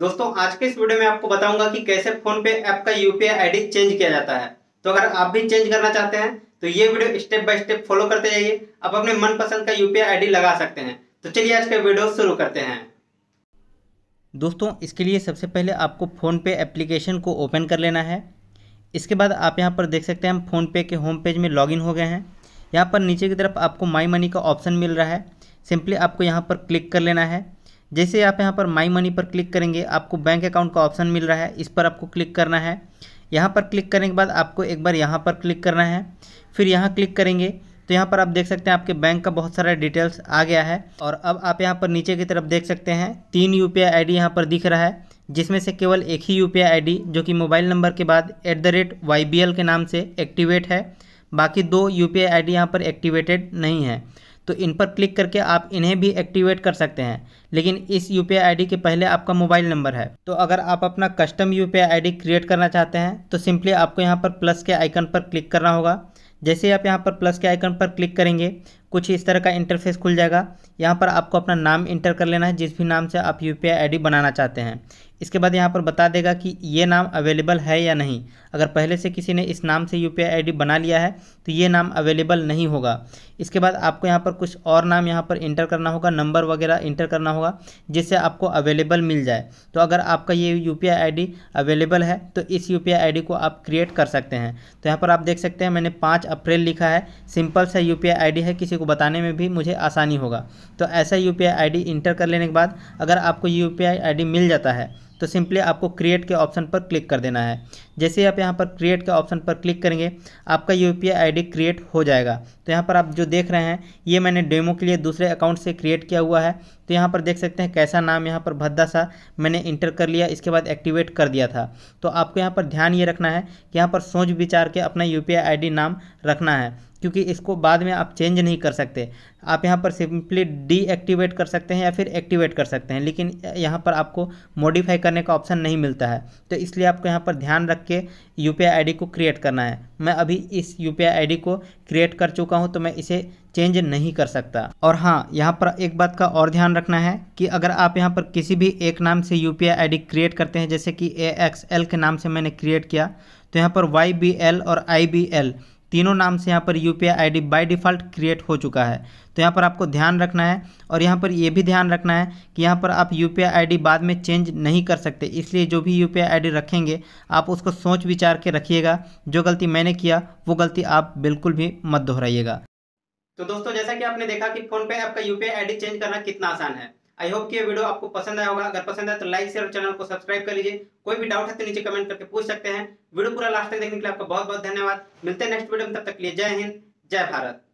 दोस्तों आज के इस वीडियो में आपको बताऊंगा कि कैसे फोन पे ऐप का यूपीआई आईडी चेंज किया जाता है तो अगर आप भी चेंज करना चाहते हैं तो ये video step by step follow करते जाइए आप अपने मनपसंद का यूपीआई आईडी लगा सकते हैं तो चलिए आज का वीडियो शुरू करते हैं दोस्तों इसके लिए सबसे पहले आपको फ़ोन पे एप्लीकेशन को ओपन कर लेना है इसके बाद आप यहाँ पर देख सकते हैं हम फ़ोनपे के होम पेज में लॉगिन हो गए हैं यहाँ पर नीचे की तरफ आपको माई मनी का ऑप्शन मिल रहा है सिंपली आपको यहाँ पर क्लिक कर लेना है जैसे आप यहाँ पर माई मनी पर क्लिक करेंगे आपको बैंक अकाउंट का ऑप्शन मिल रहा है इस पर आपको क्लिक करना है यहाँ पर क्लिक करने के बाद आपको एक बार यहाँ पर क्लिक करना है फिर यहाँ क्लिक करेंगे तो यहाँ पर आप देख सकते हैं आपके बैंक का बहुत सारा डिटेल्स आ गया है और अब आप यहाँ पर नीचे की तरफ देख सकते हैं तीन यू पी आई यहाँ पर दिख रहा है जिसमें से केवल एक ही यू पी जो कि मोबाइल नंबर के बाद at the rate Y B L के नाम से एक्टिवेट है बाकी दो यू पी आई यहाँ पर एक्टिवेटेड नहीं है तो इन पर क्लिक करके आप इन्हें भी एक्टिवेट कर सकते हैं लेकिन इस यू पी के पहले आपका मोबाइल नंबर है तो अगर आप अपना कस्टम यू पी क्रिएट करना चाहते हैं तो सिंपली आपको यहाँ पर प्लस के आइकन पर क्लिक करना होगा जैसे आप यहाँ पर प्लस के आइकन पर क्लिक करेंगे कुछ इस तरह का इंटरफेस खुल जाएगा यहाँ पर आपको अपना नाम इंटर कर लेना है जिस भी नाम से आप यू पी बनाना चाहते हैं इसके बाद यहाँ पर बता देगा कि ये नाम अवेलेबल है या नहीं अगर पहले से किसी ने इस नाम से यू पी बना लिया है तो ये नाम अवेलेबल नहीं होगा इसके बाद आपको यहाँ पर कुछ और नाम यहाँ पर इंटर करना होगा नंबर वगैरह इंटर करना होगा जिससे आपको अवेलेबल मिल जाए तो अगर आपका ये यू पी अवेलेबल है तो इस यू पी को आप क्रिएट कर सकते हैं तो यहाँ पर आप देख सकते हैं मैंने पाँच अप्रैल लिखा है सिंपल सा यू पी है किसी किसी को बताने में भी मुझे आसानी होगा तो ऐसा यू पी इंटर कर लेने के बाद अगर आपको यू पी मिल जाता है तो सिंपली आपको क्रिएट के ऑप्शन पर क्लिक कर देना है जैसे आप यहाँ पर क्रिएट के ऑप्शन पर क्लिक करेंगे आपका यू पी क्रिएट हो जाएगा तो यहाँ पर आप जो देख रहे हैं ये मैंने डेमो के लिए दूसरे अकाउंट से क्रिएट किया हुआ है तो यहाँ पर देख सकते हैं कैसा नाम यहाँ पर भद्दा सा मैंने इंटर कर लिया इसके बाद एक्टिवेट कर दिया था तो आपको यहाँ पर ध्यान ये रखना है कि यहाँ पर सोच विचार के अपना यू पी नाम रखना है क्योंकि इसको बाद में आप चेंज नहीं कर सकते आप यहाँ पर सिंपली डीएक्टिवेट कर सकते हैं या फिर एक्टिवेट कर सकते हैं लेकिन यहाँ पर आपको मॉडिफाई करने का ऑप्शन नहीं मिलता है तो इसलिए आपको यहाँ पर ध्यान रख के यू पी को क्रिएट करना है मैं अभी इस यू पी को क्रिएट कर चुका हूँ तो मैं इसे चेंज नहीं कर सकता और हाँ यहाँ पर एक बात का और ध्यान रखना है कि अगर आप यहाँ पर किसी भी एक नाम से यू पी क्रिएट करते हैं जैसे कि ए के नाम से मैंने क्रिएट किया तो यहाँ पर वाई बी एल और आई बी एल तीनों नाम से यहाँ पर U P I by default create हो चुका है तो यहाँ पर आपको ध्यान रखना है और यहाँ पर ये भी ध्यान रखना है कि यहाँ पर आप यू पी बाद में चेंज नहीं कर सकते इसलिए जो भी यू पी रखेंगे आप उसको सोच विचार के रखिएगा जो गलती मैंने किया वो गलती आप बिल्कुल भी मत दोहराइएगा तो दोस्तों जैसा कि आपने देखा कि फोन पे आपका यूपीआई आईडी चेंज करना कितना आसान है आई होप कि ये वीडियो आपको पसंद आया होगा अगर पसंद आए तो लाइक शेयर और चैनल को सब्सक्राइब कर लीजिए कोई भी डाउट है तो नीचे कमेंट करके पूछ सकते हैं वीडियो पूरा लास्ट तक देखने के लिए आपका बहुत बहुत धन्यवाद मिलते हैं नेक्स्ट वीडियो में तब तक लिए जय हिंद जय भारत